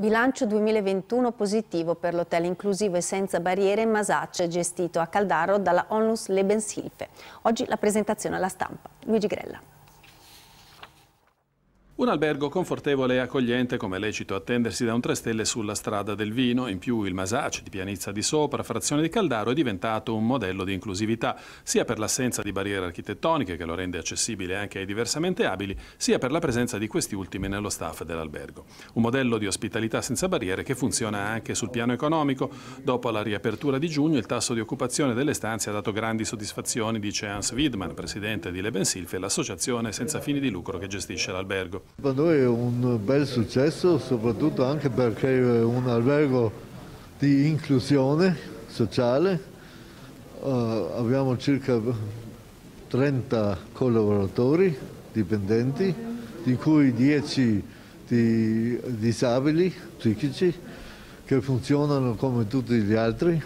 Bilancio 2021 positivo per l'hotel inclusivo e senza barriere Masaccio, gestito a Caldaro dalla Onlus Lebenshilfe. Oggi la presentazione alla stampa. Luigi Grella. Un albergo confortevole e accogliente come lecito attendersi da un 3 stelle sulla strada del vino, in più il Masaccio di Pianizza di Sopra, frazione di Caldaro, è diventato un modello di inclusività, sia per l'assenza di barriere architettoniche che lo rende accessibile anche ai diversamente abili, sia per la presenza di questi ultimi nello staff dell'albergo. Un modello di ospitalità senza barriere che funziona anche sul piano economico. Dopo la riapertura di giugno il tasso di occupazione delle stanze ha dato grandi soddisfazioni, dice Hans Widman, presidente di Lebensilfe, l'associazione senza fini di lucro che gestisce l'albergo. Per noi è un bel successo, soprattutto anche perché è un albergo di inclusione sociale. Uh, abbiamo circa 30 collaboratori dipendenti, di cui 10 di disabili psichici che funzionano come tutti gli altri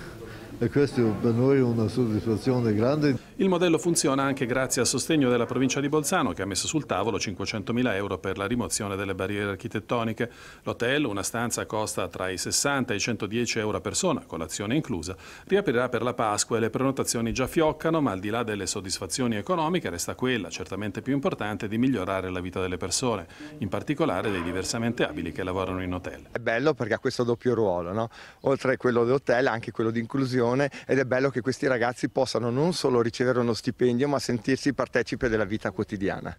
e questo per noi è una soddisfazione grande. Il modello funziona anche grazie al sostegno della provincia di Bolzano che ha messo sul tavolo 500.000 euro per la rimozione delle barriere architettoniche. L'hotel, una stanza costa tra i 60 e i 110 euro a persona, colazione inclusa, riaprirà per la Pasqua e le prenotazioni già fioccano, ma al di là delle soddisfazioni economiche resta quella, certamente più importante, di migliorare la vita delle persone, in particolare dei diversamente abili che lavorano in hotel. È bello perché ha questo doppio ruolo, no? oltre a quello dell'hotel anche quello di inclusione passione ed è bello che questi ragazzi possano non solo ricevere uno stipendio ma sentirsi partecipe della vita quotidiana.